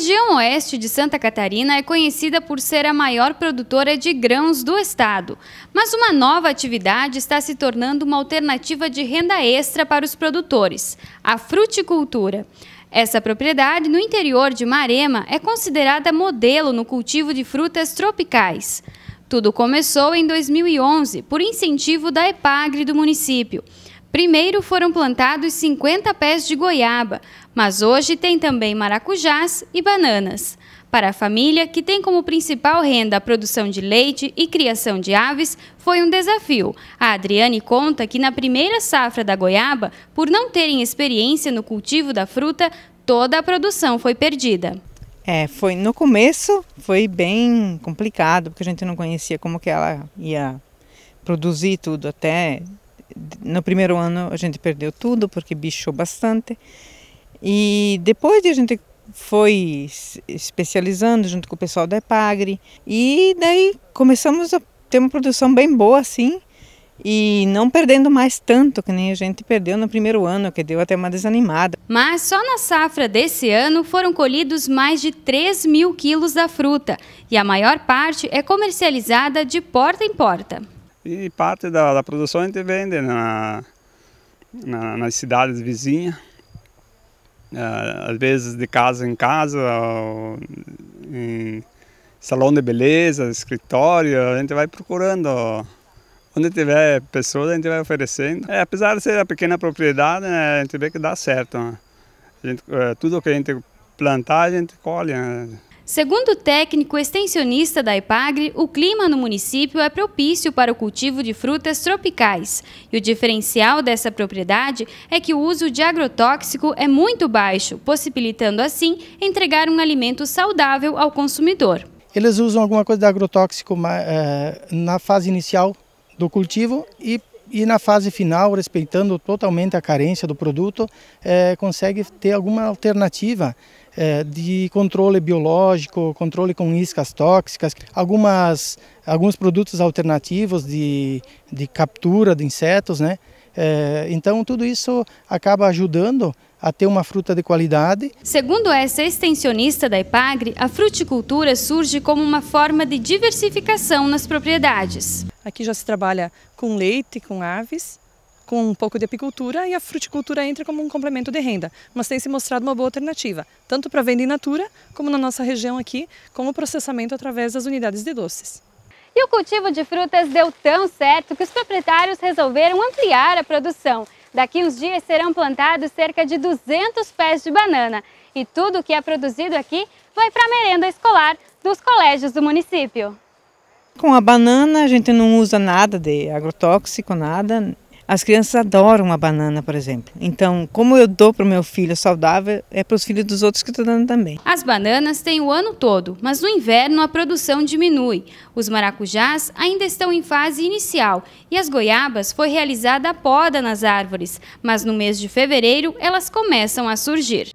região oeste de Santa Catarina é conhecida por ser a maior produtora de grãos do estado, mas uma nova atividade está se tornando uma alternativa de renda extra para os produtores, a fruticultura. Essa propriedade, no interior de Marema, é considerada modelo no cultivo de frutas tropicais. Tudo começou em 2011 por incentivo da EPAGRE do município. Primeiro foram plantados 50 pés de goiaba, mas hoje tem também maracujás e bananas. Para a família, que tem como principal renda a produção de leite e criação de aves, foi um desafio. A Adriane conta que na primeira safra da goiaba, por não terem experiência no cultivo da fruta, toda a produção foi perdida. É, foi no começo foi bem complicado, porque a gente não conhecia como que ela ia produzir tudo até no primeiro ano a gente perdeu tudo porque bichou bastante. E depois a gente foi especializando junto com o pessoal da Epagre. E daí começamos a ter uma produção bem boa assim. E não perdendo mais tanto que nem a gente perdeu no primeiro ano, que deu até uma desanimada. Mas só na safra desse ano foram colhidos mais de 3 mil quilos da fruta. E a maior parte é comercializada de porta em porta. E parte da, da produção a gente vende na, na, nas cidades vizinhas. É, às vezes de casa em casa, em salão de beleza, escritório, a gente vai procurando onde tiver pessoas a gente vai oferecendo. É, apesar de ser a pequena propriedade, né, a gente vê que dá certo. Né? Gente, é, tudo que a gente plantar, a gente colhe. Né? Segundo o técnico extensionista da Ipagre, o clima no município é propício para o cultivo de frutas tropicais. E o diferencial dessa propriedade é que o uso de agrotóxico é muito baixo, possibilitando assim entregar um alimento saudável ao consumidor. Eles usam alguma coisa de agrotóxico eh, na fase inicial do cultivo e e na fase final, respeitando totalmente a carência do produto, é, consegue ter alguma alternativa é, de controle biológico, controle com iscas tóxicas, algumas, alguns produtos alternativos de, de captura de insetos, né? É, então tudo isso acaba ajudando a ter uma fruta de qualidade. Segundo essa extensionista da IPAGRE, a fruticultura surge como uma forma de diversificação nas propriedades. Aqui já se trabalha com leite, com aves, com um pouco de apicultura e a fruticultura entra como um complemento de renda, mas tem se mostrado uma boa alternativa, tanto para venda in natura, como na nossa região aqui, com o processamento através das unidades de doces. E o cultivo de frutas deu tão certo que os proprietários resolveram ampliar a produção. Daqui uns dias serão plantados cerca de 200 pés de banana e tudo o que é produzido aqui vai para a merenda escolar dos colégios do município. Com a banana a gente não usa nada de agrotóxico, nada, as crianças adoram a banana, por exemplo. Então, como eu dou para o meu filho saudável, é para os filhos dos outros que estou dando também. As bananas têm o ano todo, mas no inverno a produção diminui. Os maracujás ainda estão em fase inicial e as goiabas foi realizada a poda nas árvores, mas no mês de fevereiro elas começam a surgir.